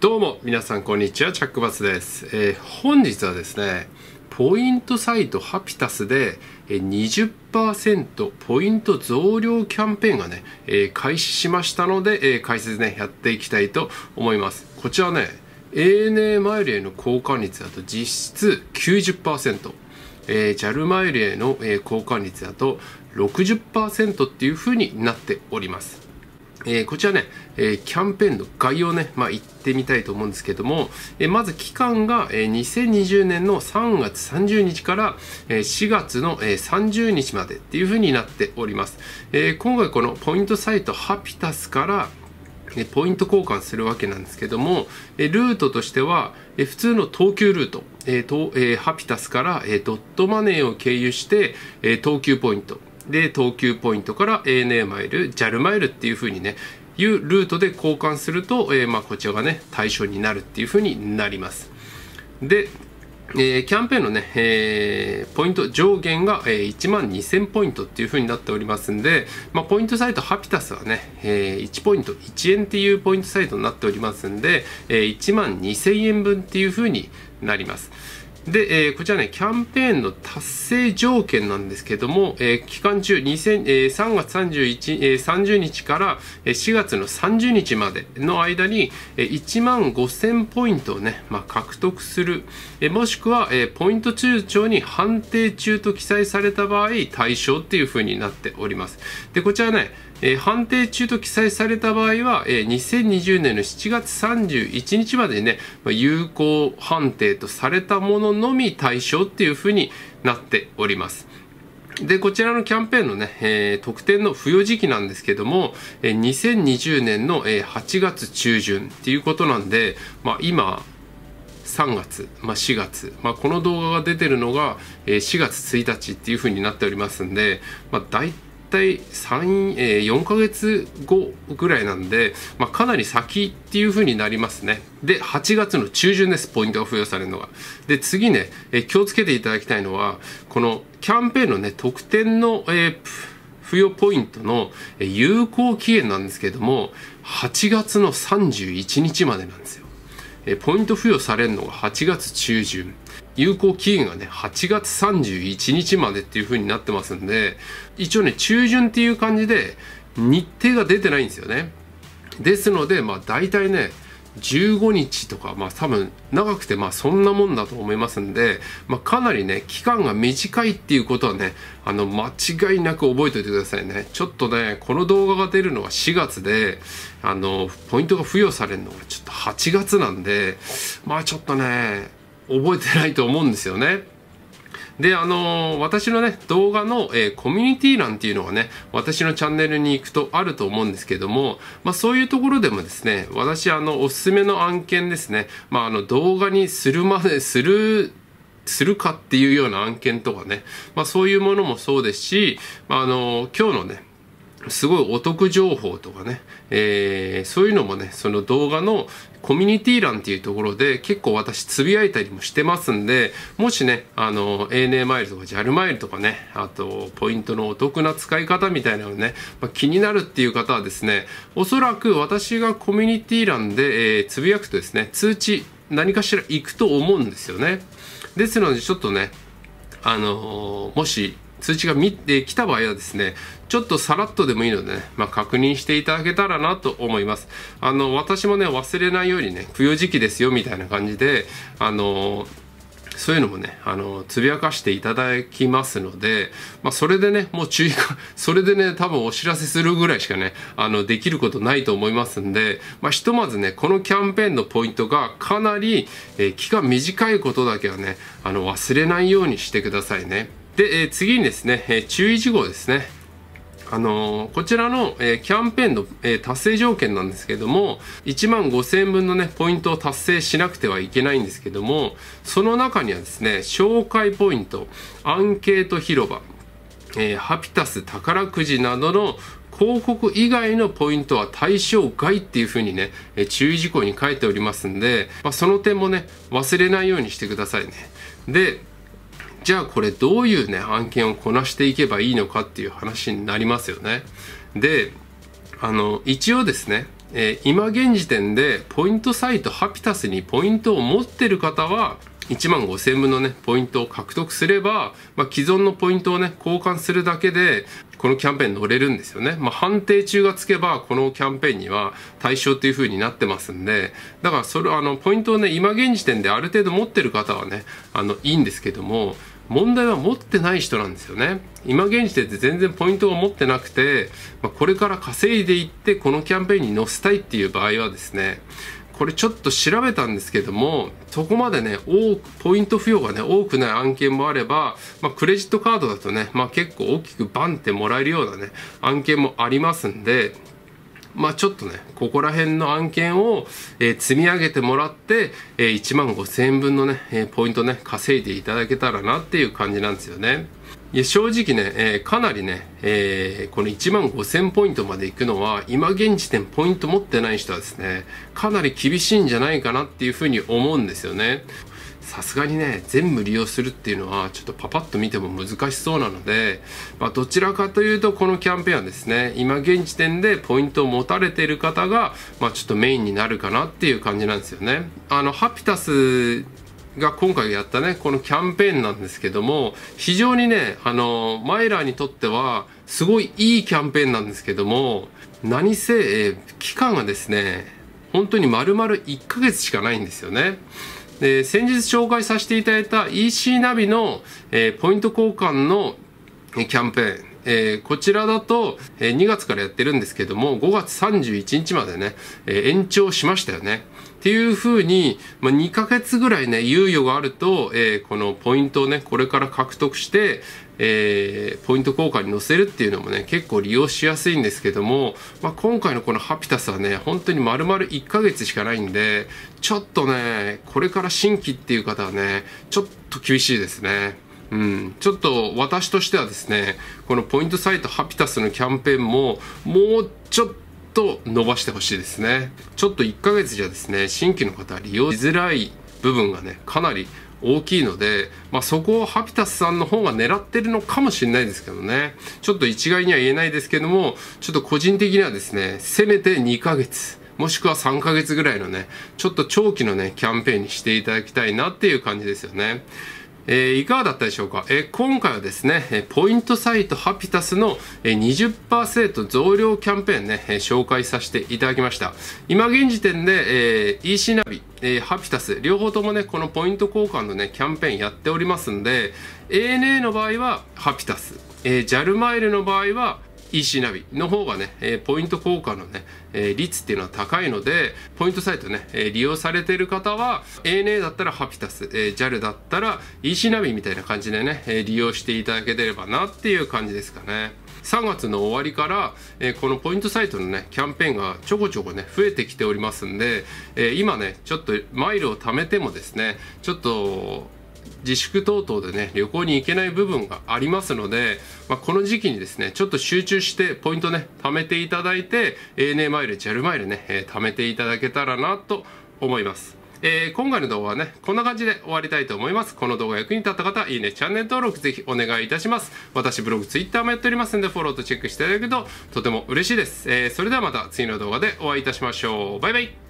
どうも皆さんこんにちはチャックバスです、えー、本日はですねポイントサイトハピタスで20%ポイント増量キャンペーンがね、えー、開始しましたので、えー、解説ねやっていきたいと思いますこちらね ANA マイルへの交換率だと実質90%え JAL マイルへの、え交換率だと60%っていう風になっておりますえー、こちらね、えー、キャンペーンの概要ね、まあ、言ってみたいと思うんですけども、えー、まず期間が、えー、2020年の3月30日から、えー、4月の、えー、30日までっていうふうになっております。えー、今回このポイントサイトハピタスから、ポイント交換するわけなんですけども、ルートとしては、普通の東急ルート、えーとえー、ハピタスから、えー、ドットマネーを経由して、えー、東急ポイント、で東急ポイントから ANA マイル JAL マイルっていう風にねいうルートで交換すると、えー、まあ、こちらがね対象になるっていう風になりますで、えー、キャンペーンのね、えー、ポイント上限が、え1万2000ポイントっていう風になっておりますんで、まあ、ポイントサイトハピタスはね、え1ポイント1円っていうポイントサイトになっておりますんで、え1万2000円分っていう風になりますで、えー、こちらね、キャンペーンの達成条件なんですけども、えー、期間中2000、えー、3月31、えー、30日から4月の30日までの間に、えー、1万5000ポイントをね、まあ、獲得する、えー、もしくは、えー、ポイント中長に判定中と記載された場合、対象っていう風になっております。で、こちらね、えー、判定中と記載された場合は、えー、2020年の7月31日までにね、まあ、有効判定とされたもののみ対象っていうふうになっております。で、こちらのキャンペーンのね、えー、特典の付与時期なんですけども、えー、2020年の、えー、8月中旬っていうことなんで、まあ今、3月、まあ、4月、まあ、この動画が出てるのが4月1日っていう風になっておりますんで、まあ、大体体3、えー、4ヶ月後ぐらいなんで、まあ、かなり先っていう風になりますね。で、8月の中旬です、ポイントが付与されるのが。で、次ね、えー、気をつけていただきたいのは、このキャンペーンのね、特典の、えー、付与ポイントの有効期限なんですけれども、8月の31日までなんですよ。えポイント付与されるのが8月中旬有効期限がね8月31日までっていう風になってますんで一応ね中旬っていう感じで日程が出てないんですよねですのでまあ大体ね15日とか、まあ、多分長くてまあそんなもんだと思いますんで、まあ、かなりね期間が短いっていうことはねあの間違いなく覚えておいてくださいねちょっとねこの動画が出るのが4月であのポイントが付与されるのがちょっと8月なんでまあちょっとね覚えてないと思うんですよね。で、あのー、私のね、動画の、えー、コミュニティ欄っていうのがね、私のチャンネルに行くとあると思うんですけども、まあ、そういうところでもですね、私、あの、おすすめの案件ですね、まあ、あの、動画にするまで、する、するかっていうような案件とかね、まあ、そういうものもそうですし、まあ、あのー、今日のね、すごいお得情報とかね、えー、そういうのもね、その動画のコミュニティ欄っていうところで結構私つぶやいたりもしてますんで、もしね、あの、ANA マイルとか JAL マイルとかね、あと、ポイントのお得な使い方みたいなのね、まあ、気になるっていう方はですね、おそらく私がコミュニティ欄で、えー、つぶやくとですね、通知何かしら行くと思うんですよね。ですので、ちょっとね、あのー、もし通知が見てきた場合はですね、ちょっとさらっとでもいいのでね、まあ、確認していただけたらなと思います。あの、私もね、忘れないようにね、供養時期ですよみたいな感じで、あの、そういうのもね、あの、つぶやかしていただきますので、まあ、それでね、もう注意が、それでね、多分お知らせするぐらいしかね、あの、できることないと思いますんで、まあ、ひとまずね、このキャンペーンのポイントがかなり、えー、期間短いことだけはね、あの、忘れないようにしてくださいね。で、えー、次にですね、えー、注意事項ですね。あのー、こちらの、えー、キャンペーンの、えー、達成条件なんですけども、1万5000円分のね、ポイントを達成しなくてはいけないんですけども、その中にはですね、紹介ポイント、アンケート広場、えー、ハピタス宝くじなどの広告以外のポイントは対象外っていうふうにね、え注意事項に書いておりますんで、まあ、その点もね、忘れないようにしてくださいね。で、じゃあこれどういうね案件をこなしていけばいいのかっていう話になりますよね。であの一応ですね、えー、今現時点でポイントサイトハピタスにポイントを持ってる方は1万5000分のね、ポイントを獲得すれば、まあ、既存のポイントをね、交換するだけで、このキャンペーン乗れるんですよね。まあ、判定中がつけば、このキャンペーンには対象という風になってますんで、だからそれ、あの、ポイントをね、今現時点である程度持ってる方はね、あの、いいんですけども、問題は持ってない人なんですよね今現時点で全然ポイントを持ってなくて、まあ、これから稼いでいってこのキャンペーンに載せたいっていう場合はですねこれちょっと調べたんですけどもそこまでね多くポイント付与がね多くない案件もあれば、まあ、クレジットカードだとね、まあ、結構大きくバンってもらえるようなね案件もありますんでまあ、ちょっとね、ここら辺の案件を、えー、積み上げてもらって、えー、1万5000円分のね、えー、ポイントね、稼いでいただけたらなっていう感じなんですよね。いや正直ね、えー、かなりね、えー、この1万5000ポイントまで行くのは、今現時点ポイント持ってない人はですね、かなり厳しいんじゃないかなっていうふうに思うんですよね。さすがにね全部利用するっていうのはちょっとパパッと見ても難しそうなので、まあ、どちらかというとこのキャンペーンはですね今現時点でポイントを持たれている方が、まあ、ちょっとメインになるかなっていう感じなんですよね。あのハピタスが今回やったねこのキャンペーンなんですけども非常にねあのマイラーにとってはすごいいいキャンペーンなんですけども何せ、え期間がですね本当に丸々1ヶ月しかないんですよね。で先日紹介させていただいた EC ナビの、えー、ポイント交換のキャンペーンえー、こちらだと、えー、2月からやってるんですけども、5月31日までね、えー、延長しましたよね。っていうふうに、まあ、2ヶ月ぐらいね、猶予があると、えー、このポイントをね、これから獲得して、えー、ポイント交換に載せるっていうのもね、結構利用しやすいんですけども、まあ、今回のこのハピタスはね、本当に丸々1ヶ月しかないんで、ちょっとね、これから新規っていう方はね、ちょっと厳しいですね。うん、ちょっと私としてはですねこのポイントサイトハピタスのキャンペーンももうちょっと伸ばしてほしいですねちょっと1ヶ月じゃですね新規の方利用しづらい部分がねかなり大きいので、まあ、そこをハピタスさんの方が狙ってるのかもしれないですけどねちょっと一概には言えないですけどもちょっと個人的にはですねせめて2ヶ月もしくは3ヶ月ぐらいのねちょっと長期のねキャンペーンにしていただきたいなっていう感じですよね。えいかがだったでしょうか、え今回はですね、ポイントサイトハピタスの20%増量キャンペーンね、紹介させていただきました。今現時点で、え EC ナビ、えハピタス、両方ともね、このポイント交換のね、キャンペーンやっておりますんで、ANA の場合はハピタス、えー、JAL マイルの場合は EC ナビの方がね、えポイント効果のね、え率っていうのは高いので、ポイントサイトね、え利用されてる方は、ANA だったらハピタス、え JAL だったら EC ナビみたいな感じでね、え利用していただければなっていう感じですかね。3月の終わりから、えこのポイントサイトのね、キャンペーンがちょこちょこね、増えてきておりますんで、え今ね、ちょっとマイルを貯めてもですね、ちょっと自粛等々でね旅行に行けない部分がありますので、まあ、この時期にですねちょっと集中してポイントね貯めていただいて ANA マイル JAL マイルね、えー、貯めていただけたらなと思います、えー、今回の動画はねこんな感じで終わりたいと思いますこの動画役に立った方いいねチャンネル登録ぜひお願いいたします私ブログ Twitter もやっておりますんでフォローとチェックしていただけるととても嬉しいです、えー、それではまた次の動画でお会いいたしましょうバイバイ